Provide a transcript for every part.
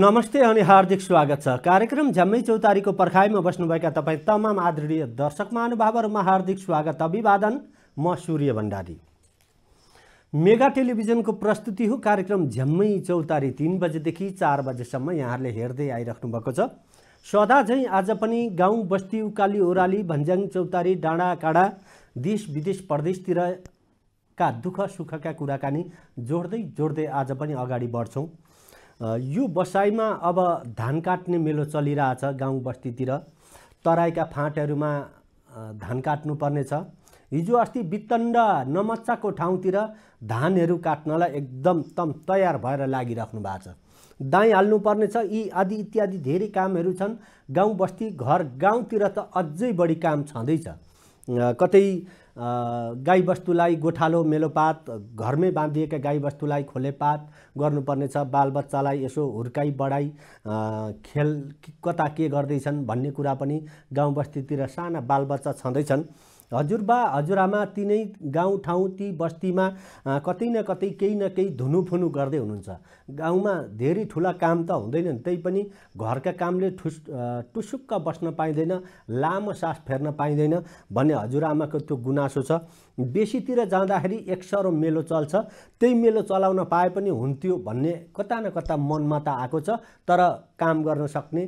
नमस्ते अनि हार्दिक स्वागत छ कार्यक्रम झ्याम्मै चौतारीको पर्खाइमा बस्नुभएका तपाईँ तमाम आदरणीय दर्शक महानुभावहरूमा हार्दिक स्वागत अभिवादन म सूर्य भण्डारी मेगा टेलिभिजनको प्रस्तुति हो कार्यक्रम झ्याम्मै चौतारी तिन बजेदेखि चार बजेसम्म यहाँहरूले हेर्दै आइराख्नु भएको छ सदा झैँ आज पनि गाउँ बस्ती उकाली ओह्राली भन्ज्याङ चौतारी डाँडा काँडा देश विदेश प्रदेशतिरका दुःख सुखका कुराकानी जोड्दै जोड्दै आज पनि अगाडि बढ्छौँ यो बसाइमा अब धान काट्ने मेलो चलिरहेछ गाउँ बस्तीतिर तराईका फाँटहरूमा धान काट्नुपर्नेछ हिजो अस्ति वितण्ड नमच्चाको ठाउँतिर धानहरू काट्नलाई एकदम तम तयार भएर लागिराख्नु भएको छ दाइँ हाल्नुपर्नेछ यी आदि इत्यादि धेरै कामहरू छन् गाउँ बस्ती घर गाउँतिर त अझै बढी काम छँदैछ कतै गाईबस्तुलाई गोठालो मेलोपात घरमै बाँधिएका गाईबस्तुलाई खोलेपात गर्नुपर्नेछ बालबच्चालाई यसो हुर्काई बढाई खेल कता के गर्दैछन् भन्ने कुरा पनि गाउँबस्तीतिर साना बालबच्चा छँदैछन् हजुरबा हजुरआमा तिनै गाउँठाउँ ती बस्तीमा कतै न कतै केही न केही धुनुफुनु गर्दै हुनुहुन्छ गाउँमा धेरै ठुला काम त हुँदैनन् त्यही पनि घरका कामले ठुस टुसुक्क बस्न पाइँदैन लामो सास फेर्न पाइँदैन भन्ने हजुरआमाको त्यो गुनासो छ बेसीतिर जाँदाखेरि एक सरो मेलो चल्छ त्यही मेलो चलाउन पाए पनि हुन्थ्यो भन्ने कता न कता मनमा त आएको छ तर काम गर्न सक्ने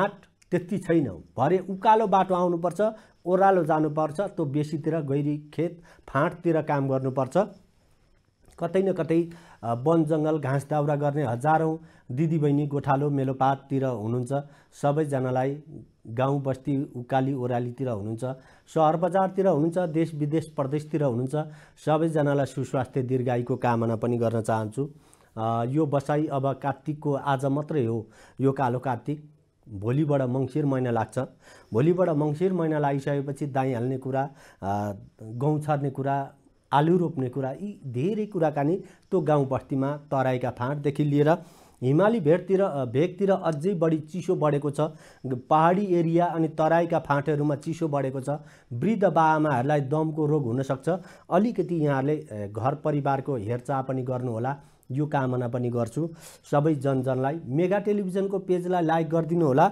आँट त्यति छैन भरे उकालो बाटो आउनुपर्छ ओह्रालो जानुपर्छ त्यो बेसीतिर गैरी खेत फाँटतिर काम गर्नुपर्छ कतै न कतै वन घाँस दाउरा गर्ने हजारौँ दिदीबहिनी गोठालो मेलोपाततिर हुनुहुन्छ सबैजनालाई गाउँ बस्ती उकाली ओह्रालीतिर हुनुहुन्छ सहर बजारतिर हुनुहुन्छ देश विदेश प्रदेशतिर हुनुहुन्छ सबैजनालाई सुस्वास्थ्य दीर्घायुको कामना पनि गर्न चाहन्छु यो बसाइ अब कार्तिकको आज मात्रै हो यो कालो कार्तिक भोलिबाट मङ्सिर महिना लाग्छ भोलिबाट मङ्सिर महिना लागिसकेपछि दाइँ हाल्ने कुरा गहुँ छर्ने कुरा आलु रोप्ने कुरा यी धेरै कुराकानी त्यो गाउँ बस्तीमा तराईका फाँटदेखि लिएर हिमाली भेटतिर भेगतिर अझै बढी चिसो बढेको छ पहाडी एरिया अनि तराईका फाँटहरूमा चिसो बढेको छ वृद्ध बाआमाहरूलाई दमको रोग हुनसक्छ अलिकति यहाँहरूले घर परिवारको हेरचाह पनि गर्नुहोला यो कामना पनि गर्छु सबै जनजनलाई मेगा टेलिभिजनको पेजलाई लाइक गरिदिनु होला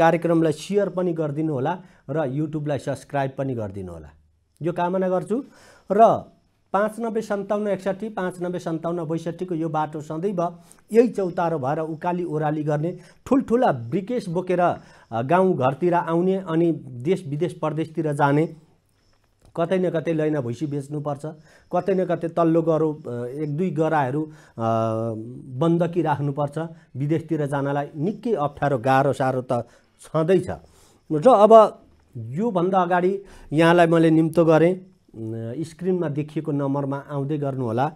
कार्यक्रमलाई सेयर पनि गरिदिनु होला र युट्युबलाई सब्सक्राइब पनि गरिदिनु होला यो कामना गर्छु र पाँच नब्बे सन्ताउन्न एकसट्ठी पाँच नब्बे सन्ताउन्न बैसठीको यो बाटो सधैँभ यही चौतारो भएर उकाली ओह्राली गर्ने ठुल्ठुला ब्रिकेस बोकेर गाउँघरतिर आउने अनि देश विदेश प्रदेशतिर जाने कतै न कतै लैना भैँसी बेच्नुपर्छ कतै न कतै तल्लो गरो एक दुई गराहरू बन्दकी राख्नुपर्छ विदेशतिर जानलाई निकै अप्ठ्यारो गाह्रो साह्रो त छँदैछ र अब योभन्दा अगाडि यहाँलाई मैले निम्तो गरेँ स्क्रिनमा देखिएको नम्बरमा आउँदै गर्नुहोला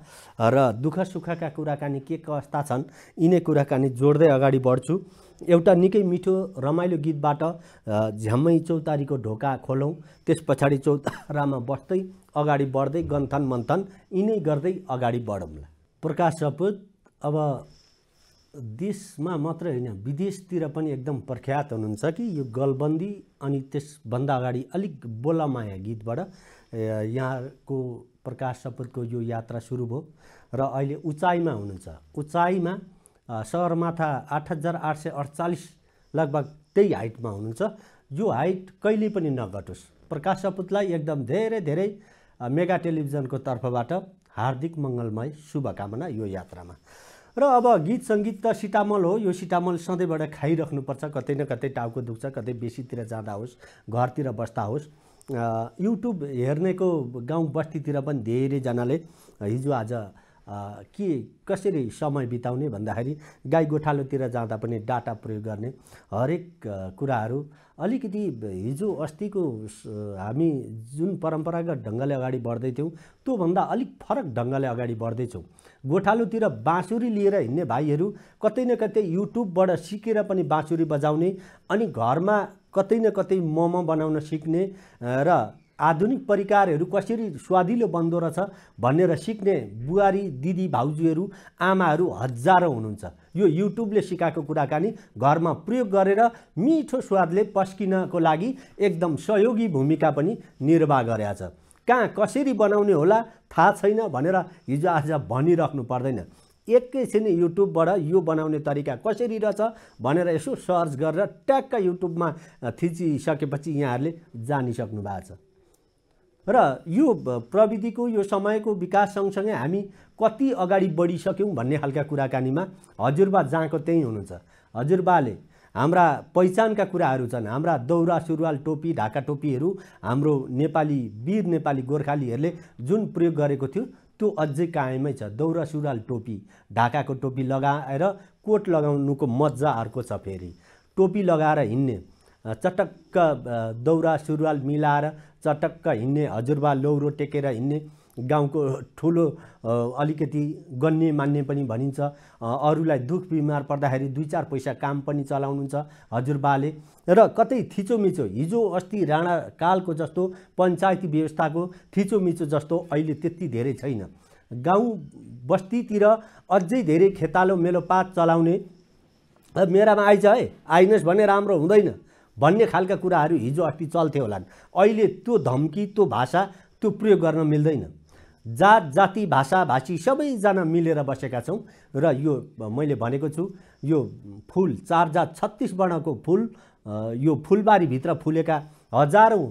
र दुःख सुखका कुराकानी के कस्ता छन् यिनै कुराकानी जोड्दै अगाडि बढ्छु एउटा निकै मिठो रमाइलो गीतबाट झ्याम्मै चौतारीको ढोका खोलौँ त्यस पछाडि चौतारामा बस्दै अगाडि बढ्दै गन्थन मन्थन यिनै गर्दै अगाडि बढौँला प्रकाश सपुत अब देशमा मात्र होइन विदेशतिर पनि एकदम प्रख्यात हुनुहुन्छ कि यो गलबन्दी अनि त्यसभन्दा अगाडि अलिक बोलामाया गीतबाट यहाँको प्रकाश सपुतको यो यात्रा सुरु भयो र अहिले उचाइमा हुनुहुन्छ उचाइमा सगरमाथा आठ हजार आठ सय अडचालिस लगभग त्यही हाइटमा हुनुहुन्छ यो हाइट कहिले पनि नघटोस् प्रकाश सपुतलाई एकदम धेरै धेरै मेगा टेलिभिजनको तर्फबाट हार्दिक मङ्गलमय शुभकामना यो यात्रामा र अब गीत सङ्गीत त सिटामल हो यो सिटामल सधैँबाट खाइराख्नुपर्छ कतै न कतै टाउको दुख्छ कतै बेसीतिर जाँदा होस् घरतिर बस्दा होस् युट्युब हेर्नेको गाउँ बस्तीतिर पनि धेरैजनाले हिजो आज के कसरी समय बिताउने भन्दाखेरि गाई गोठालोतिर जाँदा पनि डाटा प्रयोग गर्ने हरेक कुराहरू अलिकति हिजो अस्तिको हामी जुन परम्परागत ढङ्गले अगाडि बढ्दैथ्यौँ त्योभन्दा अलिक फरक ढङ्गले अगाडि बढ्दैछौँ गोठालोतिर बाँसुरी लिएर हिँड्ने भाइहरू कतै न कतै युट्युबबाट सिकेर पनि बाँसुरी बजाउने अनि घरमा कतै न कतै मोमो बनाउन सिक्ने र आधुनिक परिकारहरू कसरी स्वादिलो बन्दो रहेछ भनेर सिक्ने बुहारी दिदी भाउजूहरू आमाहरू हजारौँ हुनुहुन्छ यो युट्युबले सिकाएको कुराकानी घरमा प्रयोग गरेर मिठो स्वादले पस्किनको लागि एकदम सहयोगी भूमिका पनि निर्वाह गरेका छ कहाँ कसरी बनाउने होला थाहा छैन भनेर हिजो आज भनिराख्नु पर्दैन एकैछिन युट्युबबाट यो बनाउने तरिका कसरी रहेछ भनेर यसो सर्च गरेर ट्याक्क युट्युबमा थिचिसकेपछि यहाँहरूले जानिसक्नु भएको छ र यो प्रविधिको यो समयको विकास सँगसँगै हामी कति अगाडि बढिसक्यौँ भन्ने खालका कुराकानीमा हजुरबा जहाँको त्यहीँ हुनुहुन्छ हजुरबाले हाम्रा पहिचानका कुराहरू छन् हाम्रा दौरा सुरुवाल टोपी ढाका टोपीहरू हाम्रो नेपाली वीर नेपाली गोर्खालीहरूले जुन प्रयोग गरेको थियो त्यो अझै कायमै छ दौरा सुरुवाल टोपी ढाकाको टोपी लगाएर कोट लगाउनुको मजा अर्को छ फेरि टोपी लगाएर हिँड्ने चटक्क दौरा सुरुवाल मिलाएर चटक्क हिँड्ने हजुरबा लौरो टेकेर हिँड्ने गाउँको ठुलो अलिकति गन्ने मान्ने पनि भनिन्छ अरूलाई दुःख बिमार पर्दाखेरि दुई चार पैसा काम पनि चलाउनुहुन्छ हजुरबाले र कतै थिचोमिचो हिजो अस्ति राणा कालको जस्तो पञ्चायती व्यवस्थाको थिचोमिचो जस्तो अहिले त्यति धेरै छैन गाउँ बस्तीतिर अझै धेरै खेतालो मेलोपात चलाउने मेरामा आइज है आइनस् भने राम्रो हुँदैन भन्ने खालका कुराहरू हिजो अस्ति चल्थ्यो होलान् अहिले त्यो धम्की त्यो भाषा त्यो प्रयोग गर्न मिल्दैन जात जाति भाषा भाषी सबैजना मिलेर बसेका छौँ र यो मैले भनेको छु यो फुल चार जात छत्तिस वर्णको फुल यो फुलबारीभित्र फुलेका हजारौँ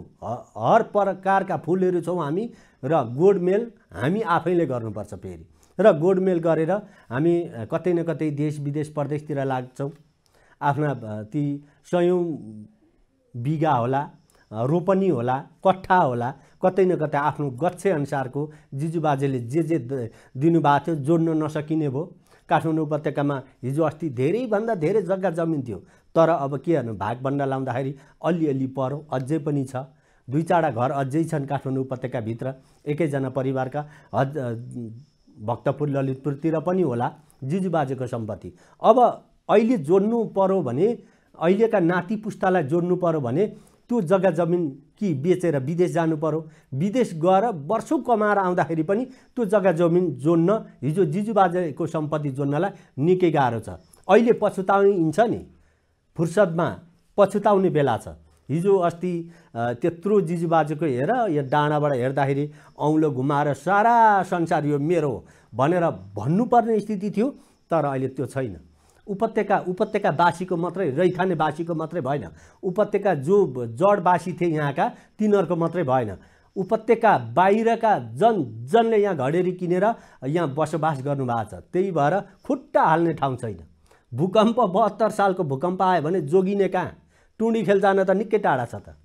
हर प्रकारका फुलहरू छौँ हामी र गोडमेल हामी आफैले गर्नुपर्छ फेरि र गोडमेल गरेर हामी कतै न कतै देश विदेश प्रदेशतिर लाग्छौँ आफ्ना ती सयौँ बिगा होला रोपनी होला कट्ठा होला कतै न कतै आफ्नो अनुसारको जिजुबाजेले जे जे दिनुभएको थियो जोड्न नसकिने भयो काठमाडौँ उपत्यकामा हिजो अस्ति धेरैभन्दा धेरै जग्गा जमिन थियो तर अब के गर्नु भागभन्डा लाउँदाखेरि अलिअलि परौ अझै पनि छ दुई चारवटा घर अझै छन् काठमाडौँ उपत्यकाभित्र एकैजना परिवारका हज भक्तपुर ललितपुरतिर पनि होला जिजुबाजेको सम्पत्ति अब अहिले जोड्नु पर्यो भने अहिलेका नाति पुस्तालाई जोड्नु पऱ्यो भने त्यो जग्गा जमिन कि बेचेर विदेश जानु पऱ्यो विदेश गएर वर्षौँ कमाएर आउँदाखेरि पनि त्यो जग्गा जमिन जोड्न हिजो जिजुबाजेको सम्पत्ति जोड्नलाई निकै गाह्रो छ अहिले पछुताइन्छ नि फुर्सदमा पछुताउने बेला छ हिजो अस्ति त्यत्रो जिजुबाजेको हेर यो डाँडाबाट हेर्दाखेरि औँलो घुमाएर सारा संसार यो मेरो भनेर भन्नुपर्ने स्थिति थियो तर अहिले त्यो छैन उपत्यका उपत्यकावासीको मात्रै रैथानेवासीको मात्रै भएन उपत्यका जो जडवासी थिए यहाँका तिनीहरूको मात्रै भएन उपत्यका बाहिरका जन जनले यहाँ घडेरी किनेर यहाँ बसोबास गर्नुभएको छ त्यही भएर खुट्टा हाल्ने ठाउँ छैन भूकम्प बहत्तर सालको भूकम्प आयो भने जोगिने कहाँ टुँडी खेल जान त निकै टाढा छ त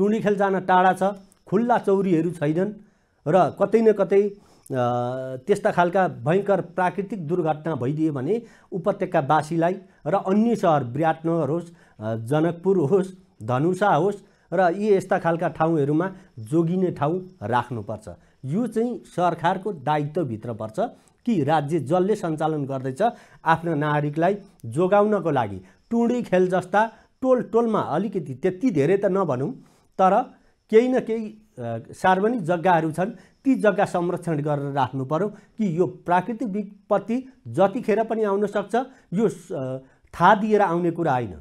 टुँडी खेल जान टाढा छ खुल्ला चौरीहरू छैनन् र कतै न कतै त्यस्ता खालका भयङ्कर प्राकृतिक दुर्घटना भइदियो भने उपत्यकावासीलाई र अन्य सहर विराटनगर होस् जनकपुर होस् धनुषा होस् र यी यस्ता खालका ठाउँहरूमा जोगिने ठाउँ राख्नुपर्छ यो चाहिँ सरकारको दायित्वभित्र पर्छ कि राज्य जसले सञ्चालन गर्दैछ आफ्ना नागरिकलाई जोगाउनको लागि टुँडी खेल जस्ता टोल टोलमा अलिकति त्यति धेरै त नभनौँ तर केही न केही सार्वजनिक जग्गाहरू छन् ती जग्गा संरक्षण गरेर राख्नु पऱ्यो कि यो प्राकृतिक विपत्ति जतिखेर पनि आउन सक्छ यो थाहा दिएर आउने कुरा होइन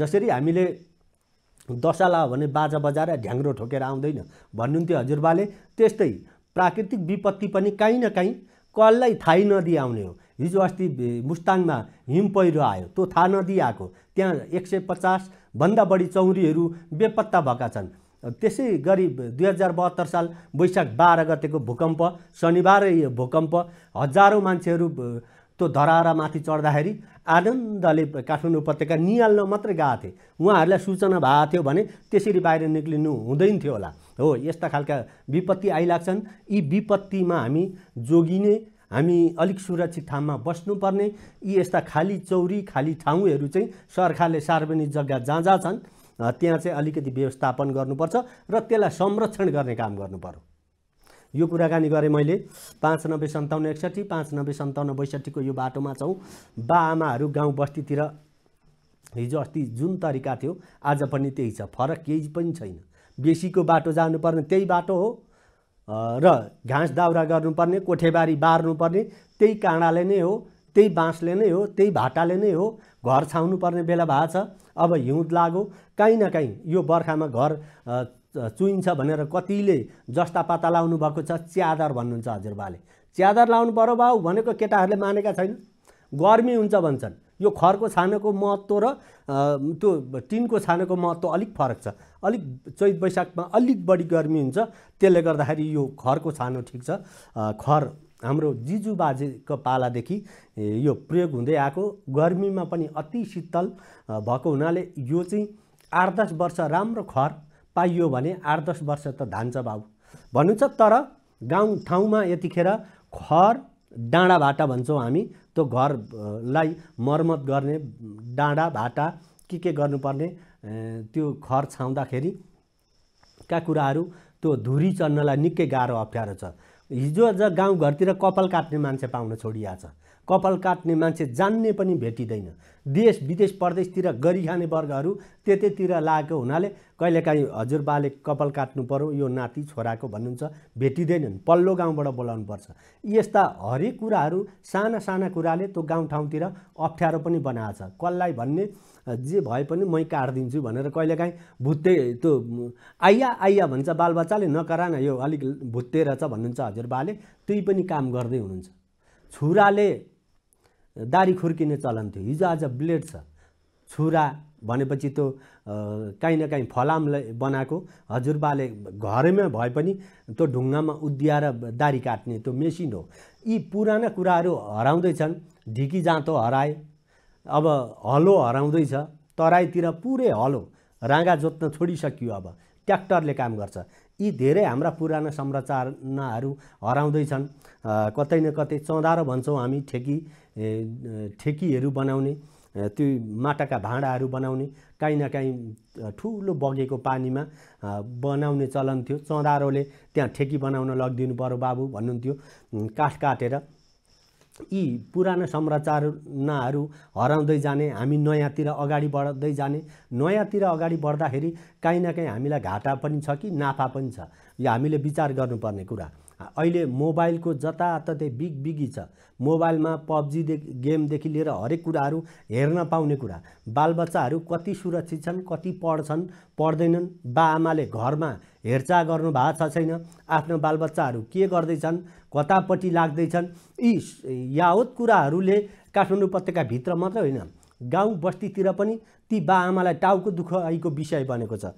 जसरी हामीले दशाला भने बाजा बजाएर ढ्याङ्ग्रो ठोकेर आउँदैन भन्नुहुन्थ्यो हजुरबाले त्यस्तै प्राकृतिक विपत्ति पनि काहीँ न काहीँ कसलाई थाहै नदिई आउने हो हिजो अस्ति मुस्ताङमा हिम पहिरो आयो त्यो थाहा नदिई आएको त्यहाँ एक सय पचासभन्दा बढी चौरीहरू बेपत्ता भएका छन् त्यसै गरी दुई हजार बहत्तर साल वैशाख बाह्र गतेको भूकम्प शनिबारै भूकम्प हजारौँ मान्छेहरू त्यो धरारामाथि चढ्दाखेरि आनन्दले काठमाडौँ उपत्यका निहाल्न मात्रै गएको थिएँ उहाँहरूलाई सूचना भएको थियो भने त्यसरी बाहिर निक्लिनु हुँदैन थियो होला हो यस्ता खालका विपत्ति आइलाग्छन् यी विपत्तिमा हामी जोगिने हामी अलिक सुरक्षित ठाउँमा बस्नुपर्ने यी यस्ता खाली चौरी खाली ठाउँहरू चाहिँ सरकारले सार्वजनिक जग्गा जहाँ जहाँ छन् त्यहाँ चाहिँ अलिकति व्यवस्थापन गर्नुपर्छ र त्यसलाई संरक्षण गर्ने काम गर्नु पर्यो यो कुराकानी गरेँ मैले पाँच नब्बे सन्ताउन्न एकसट्ठी पाँच नब्बे सन्ताउन्न बैसठीको यो बाटोमा छौँ बा आमाहरू गाउँ बस्तीतिर हिजो अस्ति जुन तरिका थियो आज पनि त्यही छ फरक केही पनि छैन बेसीको बाटो जानुपर्ने त्यही बाटो हो र घाँस दाउरा गर्नुपर्ने कोठेबारी बार्नुपर्ने त्यही काँडाले नै हो त्यही बाँसले नै हो त्यही भाटाले नै हो घर छाउनुपर्ने बेला भएको छ अब हिउँद लाग्यो काहीँ न काहीँ यो बर्खामा घर चुइन्छ भनेर कतिले जस्ता पाता लाउनु भएको छ च्यादर भन्नुहुन्छ हजुरबाले च्यादर लाउनु पऱ्यो बाउ भनेको केटाहरूले मानेका छैन गर्मी हुन्छ भन्छन् यो खरको छानोको महत्त्व र त्यो टिनको छानोको महत्त्व अलिक फरक छ अलिक चैत वैशाखमा अलिक बढी गर्मी हुन्छ त्यसले गर्दाखेरि यो खरको छानो ठिक छ खर हाम्रो जिजुबाजेको पालादेखि यो प्रयोग हुँदै आएको गर्मीमा पनि अति शीतल भएको हुनाले यो चाहिँ आठ दस वर्ष राम्रो खर पाइयो भने आठ दस वर्ष त धान्छ बाबु भन्नुहुन्छ तर गाउँ ठाउँमा यतिखेर खर डाँडा भाटा भन्छौँ हामी त्यो घरलाई मर्मत गर्ने डाँडा भाटा के के गर्नुपर्ने त्यो खर छाउँदाखेरि का कुराहरू त्यो धुरी चढ्नलाई निकै गाह्रो अप्ठ्यारो छ हिजो आज गाउँघरतिर कपाल काट्ने मान्छे पाउन छोडिहाल्छ कपाल काट्ने मान्छे जान्ने पनि भेटिँदैन देश विदेश प्रदेशतिर गरिखाने वर्गहरू त्यतैतिर लागेको हुनाले कहिलेकाहीँ हजुरबाले कपाल काट्नु पऱ्यो यो नाति छोराको भन्नुहुन्छ भेटिँदैनन् पल्लो गाउँबाट बोलाउनु पर्छ यस्ता हरेक कुराहरू साना साना कुराले त्यो गाउँठाउँतिर अप्ठ्यारो पनि बनाएको छ कसलाई भन्ने जे भए पनि मै काटिदिन्छु भनेर कहिलेकाहीँ भुत्ते त्यो आइया आइया भन्छ बालबच्चाले नकरा न यो अलिक भुत्ते रहेछ भन्नुहुन्छ हजुरबाले त्यही पनि काम गर्दै हुनुहुन्छ छुराले दारी खुर्किने चलन थियो हिजो आज ब्लेड छ छुरा भनेपछि त्यो काहीँ न काहीँ फलामले बनाएको हजुरबाले घरैमा भए पनि त्यो ढुङ्गामा उद्याएर दारी काट्ने त्यो मेसिन हो यी पुराना कुराहरू हराउँदैछन् ढिकी जाँतो हराए अब हलो हराउँदैछ तराईतिर पुरै हलो राँगा जोत्न छोडिसकियो अब ट्र्याक्टरले काम गर्छ यी धेरै हाम्रा पुराना संरचनाहरू हराउँदैछन् कतै न कतै चौधारो भन्छौँ हामी ठेकी ठेकीहरू बनाउने त्यो माटाका भाँडाहरू बनाउने काहीँ न काहीँ ठुलो बगेको पानीमा बनाउने चलन थियो चौधारोले त्यहाँ ठेकी बनाउन लगिदिनु पऱ्यो बाबु भन्नुहुन्थ्यो काठ काटेर यी पुराना संरचनाहरू हराउँदै जाने हामी नयाँतिर अगाडि बढ्दै जाने नयाँतिर अगाडि बढ्दाखेरि काहीँ न काहीँ हामीलाई घाटा पनि छ कि नाफा पनि छ यो हामीले विचार गर्नुपर्ने कुरा अहिले मोबाइलको जताततै बिग बिगी छ मोबाइलमा पब्जी दे गेमदेखि लिएर हरेक कुराहरू हेर्न पाउने कुरा बालबच्चाहरू कति सुरक्षित छन् कति पढ्छन् पढ्दैनन् बा आमाले घरमा हेरचाह गर्नु भएको छ छैन आफ्नो बालबच्चाहरू के गर्दैछन् कतापट्टि लाग्दैछन् यी यावत कुराहरूले काठमाडौँ उपत्यकाभित्र मात्रै होइन गाउँ बस्तीतिर पनि ती बाआमालाई आमालाई टाउको दुखाइको विषय बनेको छ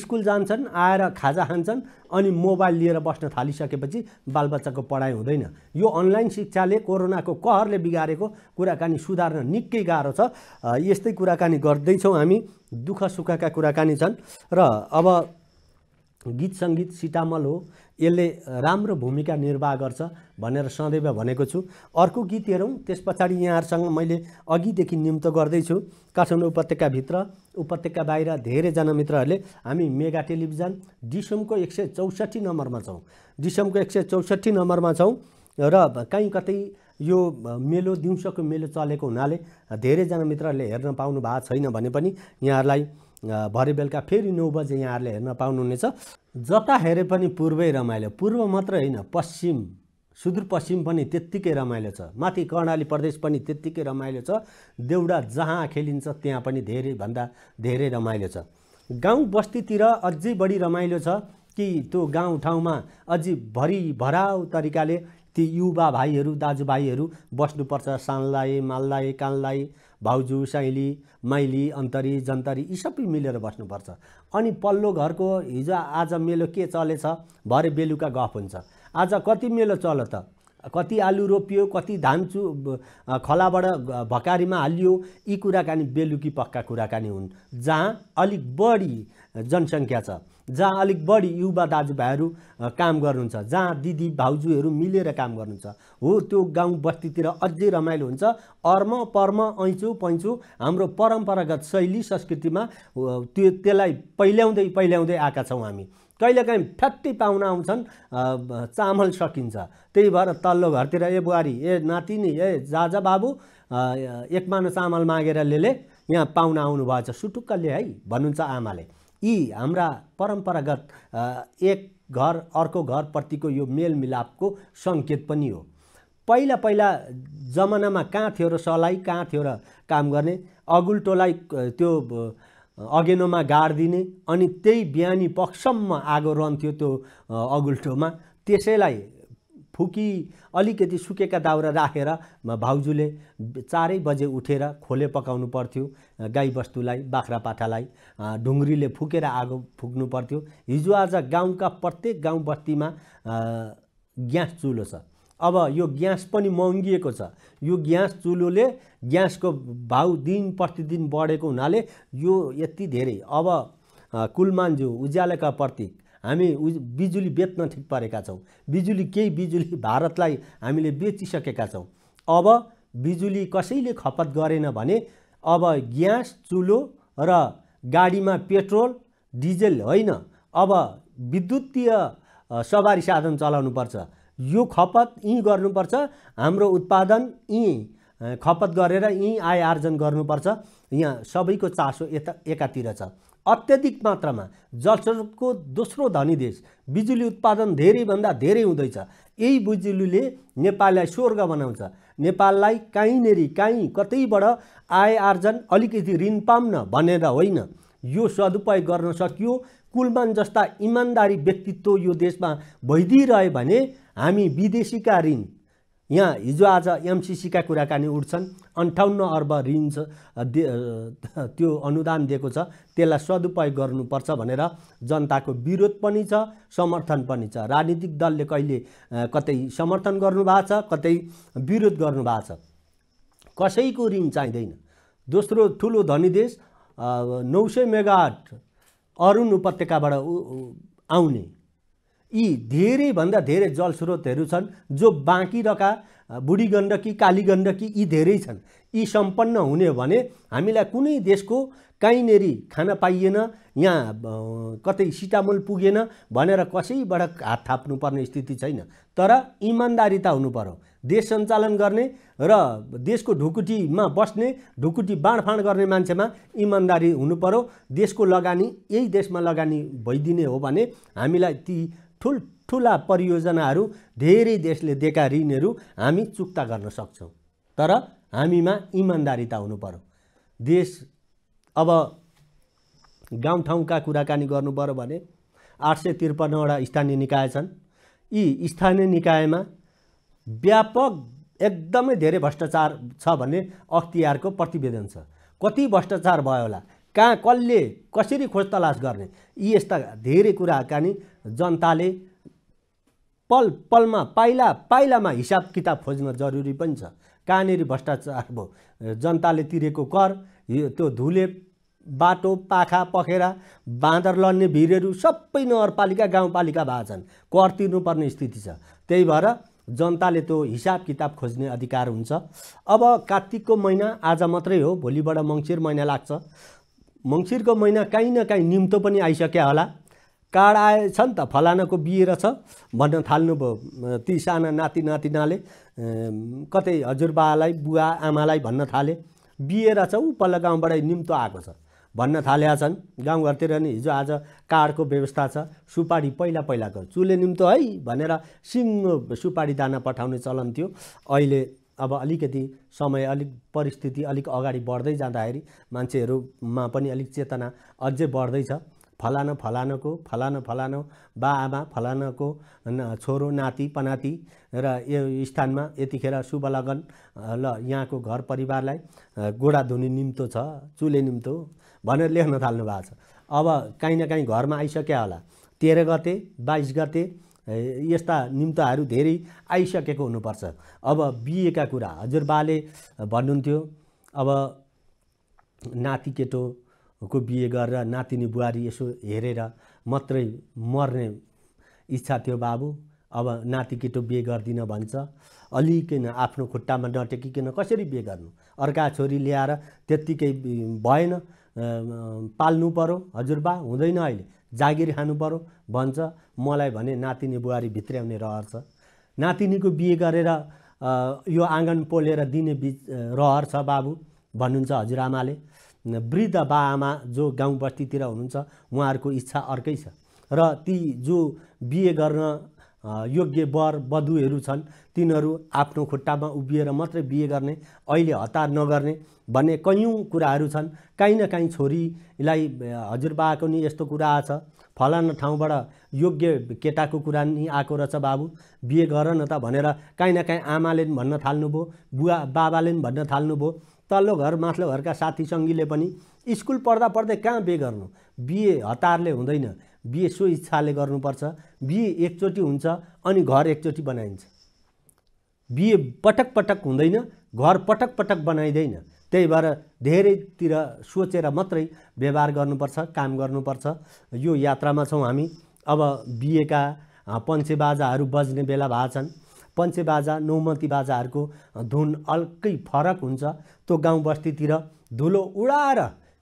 स्कुल जान्छन् आएर खाजा खान्छन् अनि मोबाइल लिएर बस्न थालिसकेपछि बालबच्चाको पढाइ हुँदैन यो अनलाइन शिक्षाले कोरोनाको कहरले बिगारेको कुराकानी सुधार्न निकै गाह्रो छ यस्तै कुराकानी गर्दैछौँ हामी दुःख सुखका कुराकानी छन् र अब गीत सङ्गीत सिटामल हो यसले राम्रो भूमिका निर्वाह गर्छ भनेर सदैव भनेको छु अर्को गीत हेरौँ त्यस पछाडि यहाँहरूसँग मैले अघिदेखि निम्तो गर्दैछु काठमाडौँ उपत्यकाभित्र उपत्यका बाहिर धेरैजना मित्रहरूले हामी मेगा टेलिभिजन डिसमको एक सय चौसठी नम्बरमा छौँ डिसमको एक सय चौसठी नम्बरमा छौँ र कहीँ कतै यो मेलो दिउँसोको मेलो चलेको हुनाले धेरैजना मित्रहरूले हेर्न पाउनु भएको छैन भने पनि यहाँहरूलाई भरे बेलुका फेरि नौ बजे यहाँहरूले हेर्न पाउनुहुनेछ जता हेरे पनि पूर्वै रमाइलो पूर्व मात्र होइन पश्चिम सुदूरपश्चिम पनि त्यत्तिकै रमाइलो छ माथि कर्णाली प्रदेश पनि त्यत्तिकै रमाइलो छ देउडा जहाँ खेलिन्छ त्यहाँ पनि धेरैभन्दा धेरै रमाइलो छ गाउँ बस्तीतिर अझै बढी रमाइलो छ कि त्यो गाउँ ठाउँमा अझै भरि भराउ तरिकाले ती युवा भाइहरू दाजुभाइहरू बस्नुपर्छ सानलाई माललाई कानलाई भाउजू साइली माइली अन्तरी जन्तरी यी सबै मिलेर बस्नुपर्छ अनि पल्लो घरको हिजो आज मेलो के चलेछ भरे बेलुका गफ हुन्छ आज कति मेलो चल त कति आलु रोपियो कति धान चु खलाबाट भकारीमा हालियो यी कुराकानी बेलुकी पक्का कुराकानी हुन् जहाँ अलिक बढी जनसङ्ख्या छ जहाँ अलिक बढी युवा दाजुभाइहरू काम गर्नुहुन्छ जहाँ दिदी भाउजूहरू मिलेर काम गर्नुहुन्छ हो त्यो गाउँ बस्तीतिर अझै रमाइलो हुन्छ अर्म पर्म ऐचु पैँचु हाम्रो परम्परागत शैली संस्कृतिमा त्यो त्यसलाई पहिल्याउँदै पहिल्याउँदै आएका छौँ हामी कहिलेकाहीँ फ्याट्टी पाहुना आउँछन् चामल सकिन्छ त्यही भएर तल्लो घरतिर ए बुहारी ए नातिनी ए जाजा बाबु एक मानो चामल मागेर लेले यहाँ पाहुना आउनुभएछ सुटुक्क है भन्नुहुन्छ आमाले यी हाम्रा परम्परागत एक घर अर्को घरप्रतिको यो मेलमिलापको सङ्केत पनि हो पहिला पहिला जमानामा कहाँ थियो र सलाई कहाँ थियो र काम गर्ने अगुल्टोलाई त्यो अगेनोमा गाडिदिने अनि त्यही बिहानी पक्षसम्म आगो रहन्थ्यो त्यो अगुल्टोमा त्यसैलाई फुकी अलिकति सुकेका दाउरा राखेर रा, भाउजूले चारै बजे उठेर खोले पकाउनु पर्थ्यो गाईबस्तुलाई बाख्रापाठालाई ढुङ्ग्रीले फुकेर आगो फुक्नु पर्थ्यो हिजो गाउँका प्रत्येक गाउँ बस्तीमा ग्यास चुलो छ अब यो ग्यास पनि महँगिएको छ यो ग्यास चुलोले ग्यासको भाउ दिन प्रतिदिन बढेको हुनाले यो यति धेरै अब कुलमानज्यू उज्यालोका प्रतीक हामी बिजुली बेच्न ठिक परेका छौँ बिजुली केही बिजुली भारतलाई हामीले बेचिसकेका छौँ अब बिजुली कसैले खपत गरेन भने अब ग्यास चुलो र गाडीमा पेट्रोल डिजेल होइन अब विद्युतीय सवारी साधन चलाउनुपर्छ यो खपत यहीँ गर्नुपर्छ हाम्रो उत्पादन यहीँ खपत गरेर यहीँ आय आर्जन गर्नुपर्छ यहाँ सबैको चासो यता एकातिर छ अत्यधिक मात्रामा जलस्रोतको दोस्रो धनी देश बिजुली उत्पादन धेरैभन्दा धेरै हुँदैछ यही बिजुलीले नेपाललाई स्वर्ग बनाउँछ नेपाललाई काहीँनेरि काहीँ कतैबाट आय आर्जन अलिकति ऋण पाम्न भनेर होइन यो सदुपयोग गर्न सकियो कुलमान जस्ता इमान्दारी व्यक्तित्व यो देशमा भइदिइरह्यो भने हामी विदेशीका ऋण यहाँ हिजो हिजोआज एमसिसीका कुराकानी उठ्छन् अन्ठाउन्न अर्ब ऋण छ त्यो अनुदान दिएको छ त्यसलाई सदुपयोग गर्नुपर्छ भनेर जनताको विरोध पनि छ समर्थन पनि छ राजनीतिक दलले कहिले कतै समर्थन गर्नुभएको छ कतै विरोध गर्नुभएको छ कसैको ऋण चाहिँदैन दोस्रो ठुलो धनी देश नौ सय मेगाट अरुण उपत्यकाबाट आउने यी धेरैभन्दा धेरै जलस्रोतहरू छन् जो बाँकी रका बुढी गण्डकी काली गण्डकी यी धेरै छन् यी सम्पन्न हुने भने हामीलाई कुनै देशको काहीँनेरि खान पाइएन यहाँ कतै सिटामोल पुगेन भनेर कसैबाट हात थाप्नुपर्ने स्थिति छैन तर इमान्दारिता हुनु पर्यो देश सञ्चालन गर्ने र देशको ढुकुटीमा बस्ने ढुकुटी बाँडफाँड गर्ने मान्छेमा इमान्दारी हुनु पर्यो देशको लगानी यही देशमा लगानी भइदिने हो भने हामीलाई ती ठुल्ठुला परियोजनाहरू धेरै देशले दिएका ऋणहरू हामी चुक्ता गर्न सक्छौँ तर हामीमा इमान्दारिता हुनु पऱ्यो देश अब गाउँठाउँका कुराकानी गर्नु पऱ्यो भने आठ सय त्रिपन्नवटा स्थानीय निकाय छन् यी स्थानीय निकायमा व्यापक एकदमै धेरै भ्रष्टाचार छ भन्ने अख्तियारको प्रतिवेदन छ कति भ्रष्टाचार भयो होला कहाँ कसले कसरी खोज तलास गर्ने यी यस्ता धेरै नि जनताले पल पलमा पाइला पाइलामा हिसाब किताब खोज्न जरुरी पनि छ कहाँनिर भ्रष्टाचार भयो जनताले तिरेको कर त्यो धुले बाटो पाखा पखेरा बाँदर लड्ने भिरहरू सबै नगरपालिका गाउँपालिका भएको छन् कर तिर्नुपर्ने स्थिति छ त्यही भएर जनताले त्यो हिसाब किताब खोज्ने अधिकार हुन्छ अब कार्तिकको महिना आज मात्रै हो भोलिबाट मङ्सिर महिना लाग्छ मङ्सिरको महिना काहीँ न काहीँ निम्तो पनि आइसक्यो होला काड आएछ नि त फलानाको बिहे रहेछ भन्न थाल्नुभयो ती साना नाति नातिनाले कतै हजुरबालाई बुवा आमालाई भन्न थाले बिहे रहेछ ऊ पल्ल गाउँबाट निम्तो आएको छ भन्न थालेका छन् गाउँघरतिर नि हिजो आज काडको व्यवस्था छ सुपारी पहिला पहिलाको चुले निम्तो है भनेर सिङ्गो सुपारी दाना पठाउने चलन थियो अहिले अब अलिकति समय अलिक परिस्थिति अलिक अगाडि बढ्दै जाँदाखेरि मान्छेहरूमा पनि अलिक चेतना अझै बढ्दैछ फलाना फलानाको फलाना फलानो बाआमा आमा फलानाको छोरो नाति पनाति र यो स्थानमा यतिखेर शुभ लगन ल यहाँको घर परिवारलाई गोडा धुने निम्तो छ चुले निम्तो भनेर लेख्न थाल्नु भएको छ अब काहीँ न काहीँ घरमा आइसक्यो होला तेह्र गते बाइस गते यस्ता निम्ताहरू धेरै आइसकेको हुनुपर्छ अब बिहेका कुरा हजुरबाले भन्नुहुन्थ्यो अब नाति केटोको बिहे गरेर नातिनी बुहारी यसो हेरेर मात्रै मर्ने इच्छा थियो बाबु अब नाति केटो बिहे गर्दिनँ भन्छ अलिकन आफ्नो खुट्टामा नटेकिकन कसरी बिहे गर्नु अर्का छोरी ल्याएर त्यत्तिकै भएन पाल्नु पर्यो हजुरबा हुँदैन अहिले जागिर खानु पर्यो भन्छ मलाई भने नातिनी बुहारी भित्र्याउने रहर छ नातिनीको बिहे गरेर यो आँगन पोलेर दिने बि रहर छ बाबु भन्नुहुन्छ हजुरआमाले वृद्ध बाआमा जो गाउँ बस्तीतिर हुनुहुन्छ उहाँहरूको इच्छा अर्कै छ र ती जो बिहे गर्न योग्य वर वधुहरू छन् तिनीहरू आफ्नो खुट्टामा उभिएर मात्रै बिहे गर्ने अहिले हतार नगर्ने भन्ने कैयौँ कुराहरू छन् काहीँ न काहीँ छोरीलाई हजुरबाको नि यस्तो कुरा आछ फलाना ठाउँबाट योग्य केटाको कुरा नि आएको रहेछ बाबु बिहे गर न त भनेर काहीँ न काहीँ आमाले पनि भन्न थाल्नुभयो बुवा बाबाले पनि भन्न थाल्नुभयो तल्लो घर माथिल्लो घरका सङ्गीले पनि स्कुल पढ्दा पढ्दै कहाँ बिहे गर्नु बिहे हतारले हुँदैन बिहे सो इच्छाले गर्नुपर्छ बिहे एकचोटि हुन्छ अनि घर एकचोटि बनाइन्छ बिहे पटक पटक हुँदैन घर पटक पटक बनाइँदैन त्यही भएर धेरैतिर सोचेर मात्रै व्यवहार गर्नुपर्छ काम गर्नुपर्छ यो यात्रामा छौँ हामी अब बिहेका पञ्चेबाजाहरू बज्ने बेला भएको छन् पञ्चेबाजा नौमती बाजाहरूको धुन अलकै फरक हुन्छ त्यो गाउँ बस्तीतिर धुलो उडाएर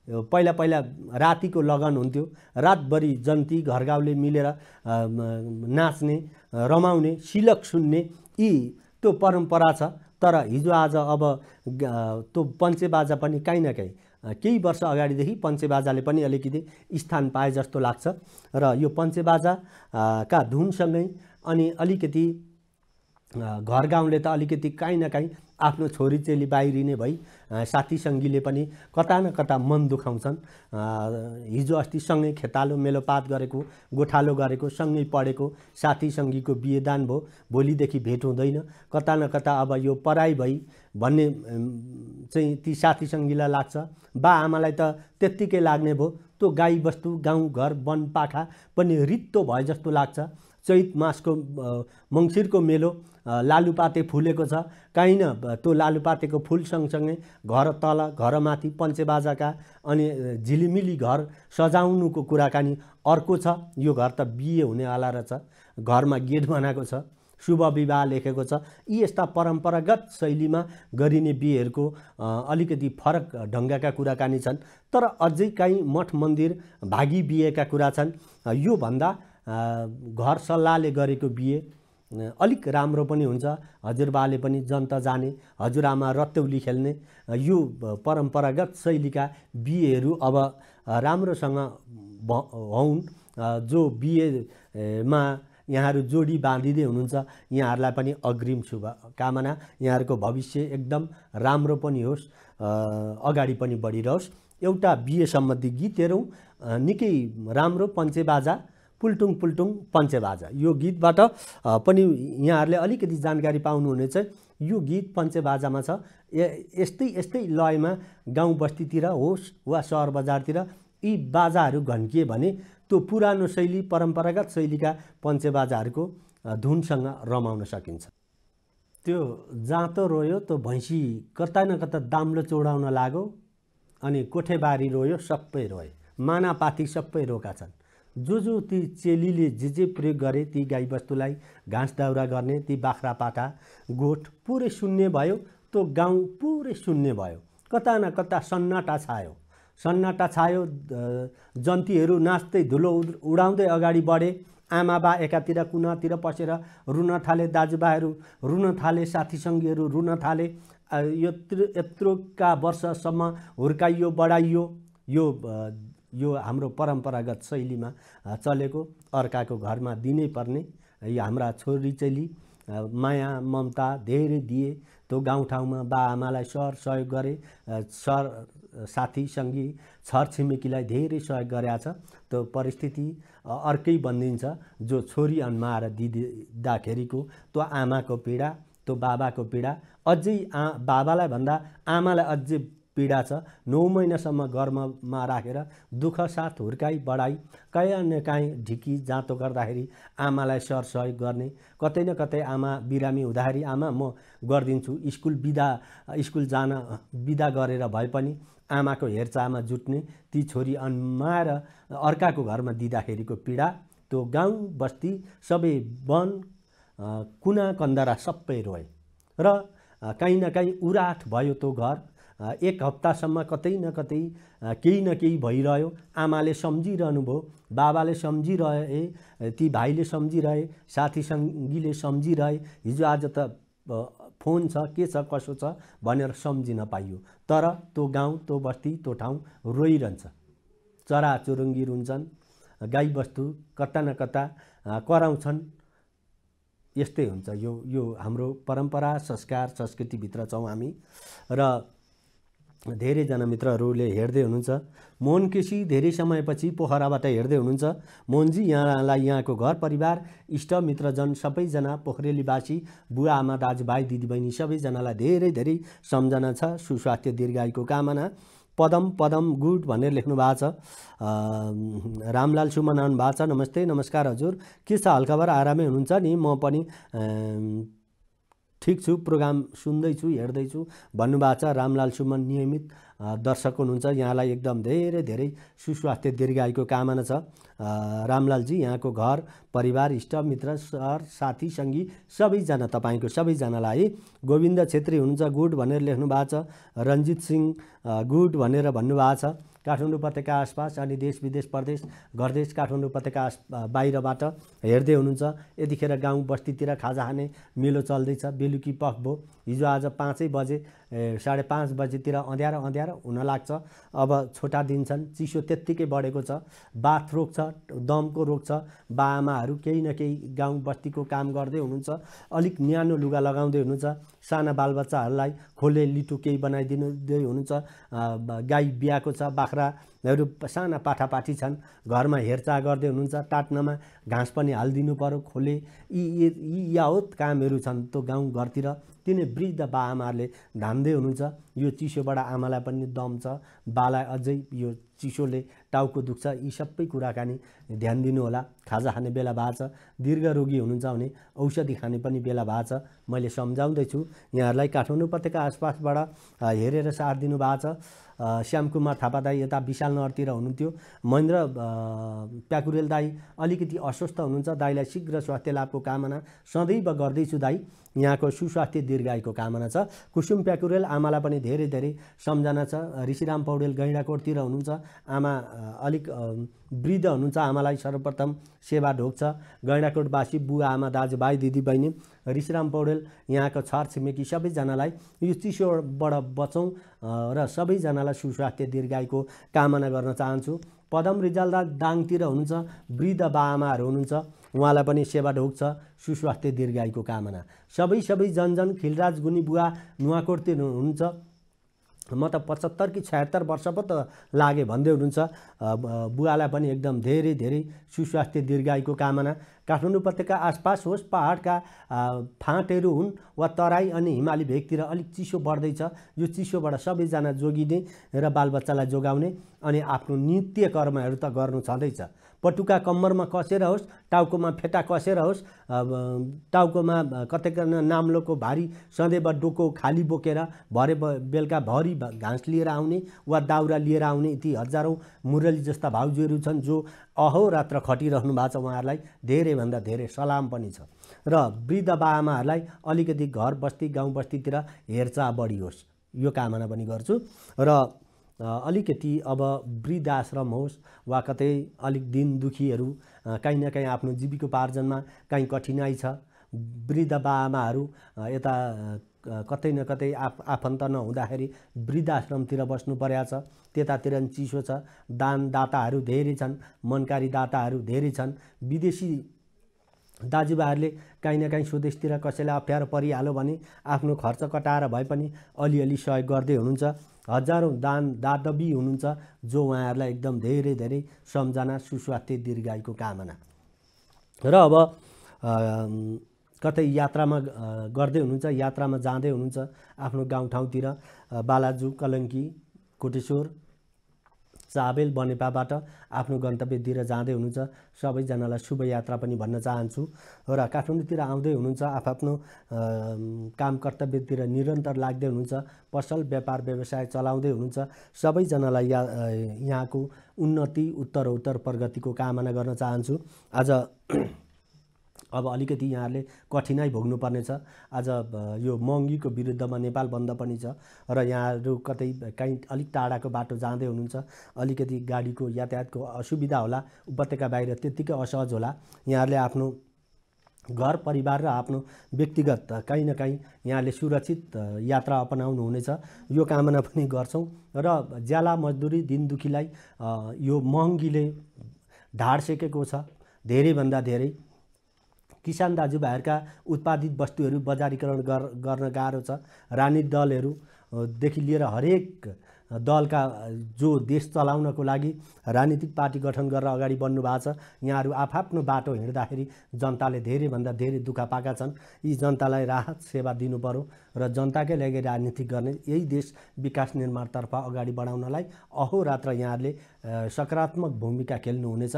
पहिला पहिला रातिको लगन हुन्थ्यो रातभरि जन्ती घरगाउँले मिलेर नाच्ने रमाउने सिलक सुन्ने यी त्यो परम्परा छ तर हिजो आज अब त्यो पञ्चेबाजा पनि काहीँ न काहीँ केही वर्ष अगाडिदेखि पञ्चेबाजाले पनि अलिकति स्थान पाए जस्तो लाग्छ र यो का धुनसँगै अनि अलिकति घर गाउँले त अलिकति काहीँ न काहीँ आफ्नो छोरी चेली बाहिरिने भई साथी सङ्गीले पनि कता न कता मन दुखाउँछन् हिजो अस्ति सँगै खेतालो मेलोपात गरेको गोठालो गरेको सँगै पढेको साथी सङ्गीको बिहेदान भयो भोलिदेखि भेट हुँदैन कता न कता अब यो पराई भई भन्ने चाहिँ ती साथी सङ्गीलाई लाग्छ बा आमालाई त त्यत्तिकै लाग्ने भयो त्यो गाईबस्तु घर वनपाखा पनि रित्तो भए जस्तो लाग्छ चैत मासको मङ्सिरको मेलो लालुपाते फुलेको छ काहीँ न त्यो लालुपातेको फुल सँगसँगै घर तल घरमाथि पञ्चेबाजाका अनि झिलिमिली घर सजाउनुको कुराकानी अर्को छ यो घर त बिहे हुनेवाला रहेछ घरमा गेट बनाएको छ शुभ विवाह लेखेको छ यी यस्ता परम्परागत शैलीमा गरिने बिहेहरूको अलिकति फरक ढङ्गका कुराकानी छन् तर अझै काहीँ मठ मन्दिर भागी बिहेका कुरा छन् योभन्दा घर सल्लाहले गरेको बिहे अलिक राम्रो पनि हुन्छ हजुरबाले पनि जन्त जाने हजुरआमा रत्यौली खेल्ने यो परम्परागत शैलीका बिहेहरू अब राम्रोसँग हौन् जो बिहेमा यहाँहरू जोडी बाँधिँदै हुनुहुन्छ यहाँहरूलाई पनि अग्रिम शुभकामना यहाँहरूको भविष्य एकदम राम्रो पनि होस् अगाडि पनि बढिरहोस् एउटा बिहे सम्बन्धी गीत हेरौँ निकै राम्रो पञ्चे बाजा पुल्टुङ पुल्टुङ पञ्चेबाजा यो गीतबाट पनि यहाँहरूले अलिकति जानकारी पाउनुहुनेछ यो गीत पञ्चेबाजामा छ यस्तै यस्तै लयमा गाउँ बस्तीतिर होस् वा सहर बजारतिर यी बाजाहरू घन्किए भने त्यो पुरानो शैली परम्परागत शैलीका पञ्चेबाजाहरूको धुनसँग रमाउन सकिन्छ त्यो जाँतो रोयो त्यो भैँसी कता न कता दाम्लो चौडाउन लाग्यो अनि कोठेबारी रोयो सबै रोए मानापाती सबै रोका छन् जो जो ती चेलीले जे जे प्रयोग गरे ती गाईबस्तुलाई घाँस दाउरा गर्ने ती बाख्रा पाठा गोठ पुरै शून्य भयो त्यो गाउँ पुरै शून्य भयो कता न कता सन्नाटा छायो सन्नाटा छायो जन्तीहरू नाच्दै धुलो उडाउँदै अगाडि बढे आमाबा एकातिर कुनातिर पसेर रुन थाले दाजुभाइहरू रुन थाले साथीसङ्गीहरू रुन थाले यो यत्रोका वर्षसम्म हुर्काइयो बढाइयो यो यो हाम्रो परम्परागत शैलीमा चलेको अर्काको घरमा दिनै पर्ने यो हाम्रा छोरी चेली माया ममता धेरै दिए त्यो गाउँठाउँमा बा सर सहयोग गरे सर साथी सङ्गी छिमेकीलाई धेरै सहयोग गरेका छ त्यो परिस्थिति अर्कै बनिदिन्छ जो छोरी अन्माएर दिँदाखेरिको त्यो आमाको पीडा त्यो बाबाको पीडा अझै आ बाबालाई भन्दा आमालाई अझै पीडा छ नौ महिनासम्म गर्ममा राखेर दुःख साथ हुर्काई बढाई कहीँ न काहीँ ढिकी जाँतो गर्दाखेरि आमालाई सर सहयोग गर्ने कतै न कतै आमा बिरामी हुँदाखेरि आमा म गरिदिन्छु स्कुल बिदा स्कुल जान बिदा गरेर भए पनि आमाको हेरचाहमा जुट्ने ती छोरी अन्माएर अर्काको घरमा दिँदाखेरिको पीडा त्यो गाउँ बस्ती सबै वन कुना कन्दरा सबै रोए र काहीँ न काहीँ उराठ भयो त्यो घर एक हप्तासम्म कतै न कतै केही न केही भइरह्यो आमाले सम्झिरहनु भयो बाबाले सम्झिरहे ती भाइले सम्झिरहे सङ्गीले सम्झिरहे हिजो आज त फोन छ के छ कसो छ भनेर सम्झिन पाइयो तर त्यो गाउँ त्यो बस्ती त्यो ठाउँ रोइरहन्छ चराचुरुङ्गी रुन्छन् गाईबस्तु कता न कता कराउँछन् यस्तै हुन्छ यो यो हाम्रो परम्परा संस्कार संस्कृतिभित्र छौँ हामी र धेरैजना मित्रहरूले हेर्दै हुनुहुन्छ मोहन केसी धेरै समयपछि पोखराबाट हेर्दै हुनुहुन्छ मोहनजी यहाँलाई यहाँको घर परिवार इष्ट मित्रजन सबैजना पोखरेलीवासी बुवा आमा दाजुभाइ दिदीबहिनी सबैजनालाई धेरै धेरै सम्झना छ सुस्वास्थ्य दीर्घायुको कामना पदम पदम गुड भनेर लेख्नु भएको छ रामलाल आउनु भएको छ नमस्ते नमस्कार हजुर के छ हल्काबर आरामै हुनुहुन्छ नि म पनि ठिक छु प्रोग्राम सुन्दैछु हेर्दैछु भन्नुभएको छ रामलाल सुमन नियमित दर्शक हुनुहुन्छ यहाँलाई एकदम धेरै धेरै सुस्वास्थ्य दीर्घायुको कामना छ रामलालजी यहाँको घर परिवार इष्टमित्र सर साथी सङ्गी सबैजना तपाईँको सबैजनालाई गोविन्द छेत्री हुनुहुन्छ गुड भनेर लेख्नु भएको छ रन्जित सिंह गुड भनेर भन्नुभएको छ काठमाडौँ उपत्यका आसपास अनि देश विदेश प्रदेश घरदेश काठमाडौँ उपत्यका आस बाहिरबाट हेर्दै हुनुहुन्छ यतिखेर गाउँ बस्तीतिर खाजा खाने मेलो चल्दैछ बेलुकी पख भो हिजो आज पाँचै बजे साढे पाँच बजेतिर अँध्यारो अँध्यारो हुन लाग्छ अब छोटा दिन छन् चिसो त्यत्तिकै बढेको छ बाथ छ दमको रोग रोक्छ बाआमाहरू केही न केही गाउँ बस्तीको काम गर्दै हुनुहुन्छ अलिक न्यानो लुगा लगाउँदै हुनुहुन्छ साना बालबच्चाहरूलाई खोले लिटो केही बनाइदिनुदै हुनुहुन्छ गाई बिहाको छ बाख्राहरू साना पाठापाठी छन् घरमा हेरचाह गर्दै हुनुहुन्छ टाट्नमा घाँस पनि हालिदिनु पऱ्यो खोले यी यी यावत कामहरू छन् त्यो गाउँघरतिर तिनै वृद्ध बा आमाहरूले धाम्दै हुनुहुन्छ यो चिसोबाट आमालाई पनि दम छ बालाई अझै यो चिसोले टाउको दुख्छ यी सबै कुराकानी ध्यान दिनुहोला खाजा खाने बेला भएको छ दीर्घ रोगी हुनुहुन्छ भने औषधि खाने पनि बेला भएको छ मैले सम्झाउँदैछु यहाँहरूलाई काठमाडौँ उपत्यका आसपासबाट हेरेर साथ दिनुभएको छ श्यामकुमार थापा दाई यता विशाल नगरतिर हुनुहुन्थ्यो महेन्द्र प्याकुरेल दाई अलिकति अस्वस्थ हुनुहुन्छ दाईलाई शीघ्र स्वास्थ्य लाभको कामना सदैव गर्दैछु दाई यहाँको सुस्वास्थ्य दीर्घायुको कामना छ कुसुम प्याकुरेल आमालाई पनि धेरै धेरै सम्झना छ ऋषिराम पौडेल गैँडाकोटतिर हुनुहुन्छ आमा अलिक वृद्ध हुनुहुन्छ आमालाई सर्वप्रथम सेवा ढोक्छ गैँडाकोटवासी बुवा आमा दाजु दिदी बहिनी ऋषिराम पौडेल यहाँको छर छिमेकी सबैजनालाई यो चिसोबाट बचौँ र सबैजनालाई सुस्वास्थ्य दीर्घायुको कामना गर्न चाहन्छु पदम रिजाल दाङतिर हुनुहुन्छ वृद्ध बा आमाहरू हुनुहुन्छ उहाँलाई पनि सेवा ढोग्छ सुस्वास्थ्य दीर्घायुको कामना सबै सबै जनजन खिलराज गुनी बुवा नुवाकोट हुनुहुन्छ म त पचहत्तर कि छयत्तर वर्ष पो त लागे भन्दै हुनुहुन्छ बुवालाई पनि एकदम धेरै धेरै सुस्वास्थ्य दीर्घायुको कामना काठमाडौँ उपत्यका आसपास होस् पहाडका फाँटहरू हुन् वा तराई अनि हिमाली भेगतिर अलिक चिसो बढ्दैछ यो चिसोबाट सबैजना जोगिने र बालबच्चालाई जोगाउने अनि आफ्नो नित्य कर्महरू त गर्नु छँदैछ पटुका कम्मरमा कसेर होस् टाउकोमा फेटा कसेर होस् टाउकोमा कतै नाम्लोको भारी सदैव डोको खाली बोकेर भरे बेलुका भरि घाँस लिएर आउने वा दाउरा लिएर आउने यति हजारौँ मुरली जस्ता भाउजूहरू छन् जो अहोरात्र खटिरहनु भएको छ उहाँहरूलाई धेरैभन्दा धेरै सलाम पनि छ र वृद्ध बाआमाहरूलाई अलिकति घर बस्ती गाउँ बस्तीतिर हेरचाह बढी होस् यो कामना पनि गर्छु र अलिकति अब वृद्ध आश्रम होस् वा कतै अलिक दिन दुखीहरू काहीँ न काहीँ आफ्नो जीविकोपार्जनमा काहीँ कठिनाइ छ वृद्ध बाआमाहरू यता कतै न कतै आफ आफन्त नहुँदाखेरि वृद्धाश्रमतिर बस्नु परेको छ त्यतातिर चिसो छ दानदाताहरू धेरै छन् मनकारी दाताहरू धेरै छन् विदेशी दाजुभाइहरूले काहीँ न काहीँ स्वदेशतिर कसैलाई अप्ठ्यारो परिहाल्यो भने आफ्नो खर्च कटाएर भए पनि अलिअलि सहयोग गर्दै हुनुहुन्छ हजारौँ दान दादवी हुनुहुन्छ जो उहाँहरूलाई एकदम धेरै धेरै सम्झना सुस्वास्थ्य दीर्घायुको कामना र अब कतै यात्रामा गर्दै हुनुहुन्छ यात्रामा जाँदै हुनुहुन्छ आफ्नो गाउँठाउँतिर बालाजु कलङ्की कोटेश्वर चाबेल बनेपाबाट आफ्नो गन्तव्यतिर जाँदै हुनुहुन्छ सबैजनालाई शुभयात्रा पनि भन्न चाहन्छु र काठमाडौँतिर आउँदै हुनुहुन्छ आफआफ्नो काम कर्तव्यतिर निरन्तर लाग्दै हुनुहुन्छ पसल व्यापार व्यवसाय चलाउँदै हुनुहुन्छ सबैजनालाई या यहाँको उन्नति उत्तरोत्तर प्रगतिको कामना गर्न चाहन्छु आज अब अलिकति यहाँहरूले कठिनाइ भोग्नुपर्नेछ आज यो महँगीको विरुद्धमा नेपाल बन्द पनि छ र यहाँहरू कतै काहीँ अलिक टाढाको बाटो जाँदै हुनुहुन्छ अलिकति गाडीको यातायातको असुविधा होला उपत्यका बाहिर त्यत्तिकै असहज होला यहाँहरूले आफ्नो घर परिवार र आफ्नो व्यक्तिगत काहीँ न काहीँ यहाँले सुरक्षित यात्रा अपनाउनु हुनेछ यो कामना पनि गर्छौँ र ज्याला मजदुरी दिनदुखीलाई यो महँगीले ढाड सेकेको छ धेरैभन्दा धेरै किसान दाजुभाइहरूका उत्पादित वस्तुहरू बजारीकरण गर्न गाह्रो छ रानी दलहरूदेखि लिएर हरेक दलका जो देश चलाउनको लागि राजनीतिक पार्टी गठन गरेर अगाडि बढ्नु भएको छ यहाँहरू आफआफ्नो बाटो हिँड्दाखेरि जनताले धेरैभन्दा धेरै दुःख पाएका छन् यी जनतालाई राहत सेवा दिनु पऱ्यो र जनताकै लागि राजनीति गर्ने यही देश विकास निर्माणतर्फ अगाडि बढाउनलाई अहोरात्र यहाँहरूले सकारात्मक भूमिका खेल्नुहुनेछ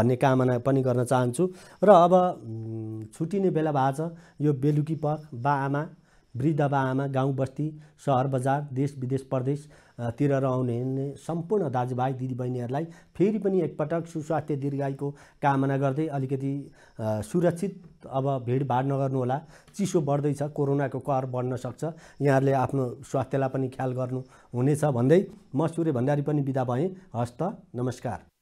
भन्ने कामना पनि गर्न चाहन्छु र अब छुट्टिने बेला भएको छ यो बेलुकी पख बा आमा वृद्ध गाउँ बस्ती सहर बजार देश विदेश प्रदेशतिर रहने सम्पूर्ण दाजुभाइ दिदीबहिनीहरूलाई फेरि पनि एकपटक सुस्वास्थ्य दीर्घायुको कामना गर्दै अलिकति सुरक्षित अब भिडभाड नगर्नुहोला चिसो बढ्दैछ कोरोनाको कर बढ्न सक्छ यहाँहरूले आफ्नो स्वास्थ्यलाई पनि ख्याल गर्नु हुनेछ भन्दै म सूर्य भण्डारी पनि बिदा भएँ हस्त नमस्कार